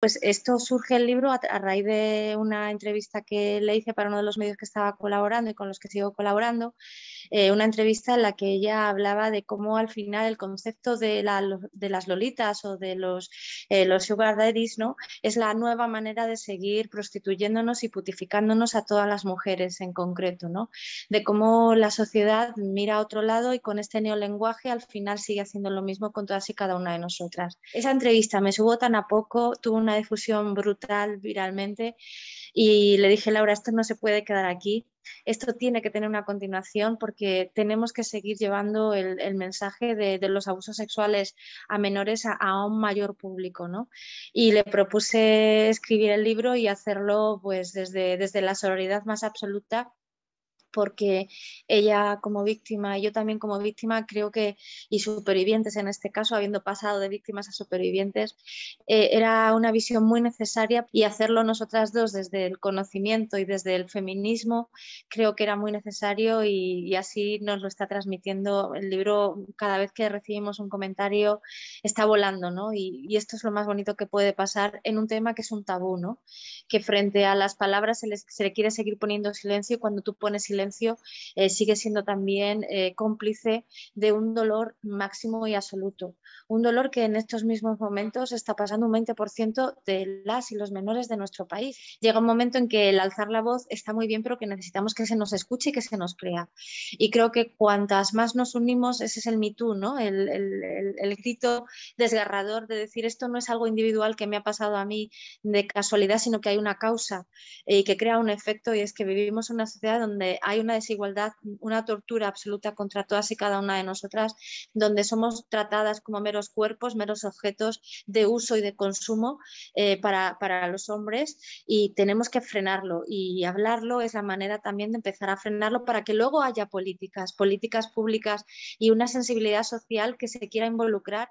Pues esto surge el libro a, raíz de una entrevista que le hice para uno de los medios que estaba colaborando y con los que sigo colaborando, eh, una entrevista en la que ella hablaba de cómo al final el concepto de, de las lolitas o de los, eh, los sugar ¿no? es la nueva manera de seguir prostituyéndonos y putificándonos a todas las mujeres en concreto, ¿no? de cómo la sociedad mira a otro lado y con este neolenguaje al final sigue haciendo lo mismo con todas y cada una de nosotras. Esa entrevista me subo tan a poco, tuvo una difusión brutal viralmente y le dije, Laura, esto no se puede quedar aquí, esto tiene que tener una continuación porque tenemos que seguir llevando el, mensaje de, los abusos sexuales a menores a, un mayor público, ¿no? Y le propuse escribir el libro y hacerlo pues desde, desde la solidaridad más absoluta porque ella como víctima y yo también como víctima creo que, y supervivientes en este caso, habiendo pasado de víctimas a supervivientes, eh, era una visión muy necesaria y hacerlo nosotras dos desde el conocimiento y desde el feminismo creo que era muy necesario y, así nos lo está transmitiendo el libro cada vez que recibimos un comentario está volando, ¿no? Y, esto es lo más bonito que puede pasar en un tema que es un tabú, ¿no? Que frente a las palabras se, se le quiere seguir poniendo silencio y cuando tú pones silencio eh, sigue siendo también eh, cómplice de un dolor máximo y absoluto. Un dolor que en estos mismos momentos está pasando un 20% de las y los menores de nuestro país. Llega un momento en que el alzar la voz está muy bien, pero que necesitamos que se nos escuche y que se nos crea. Y creo que cuantas más nos unimos, ese es el Me Too, ¿no? el, el, el, grito desgarrador de decir esto no es algo individual que me ha pasado a mí de casualidad, sino que hay una causa eh, y que crea un efecto y es que vivimos en una sociedad donde hay una desigualdad, una tortura absoluta contra todas y cada una de nosotras, donde somos tratadas como meros cuerpos, meros objetos de uso y de consumo eh, para, para, los hombres y tenemos que frenarlo y hablarlo es la manera también de empezar a frenarlo para que luego haya políticas, políticas públicas y una sensibilidad social que se quiera involucrar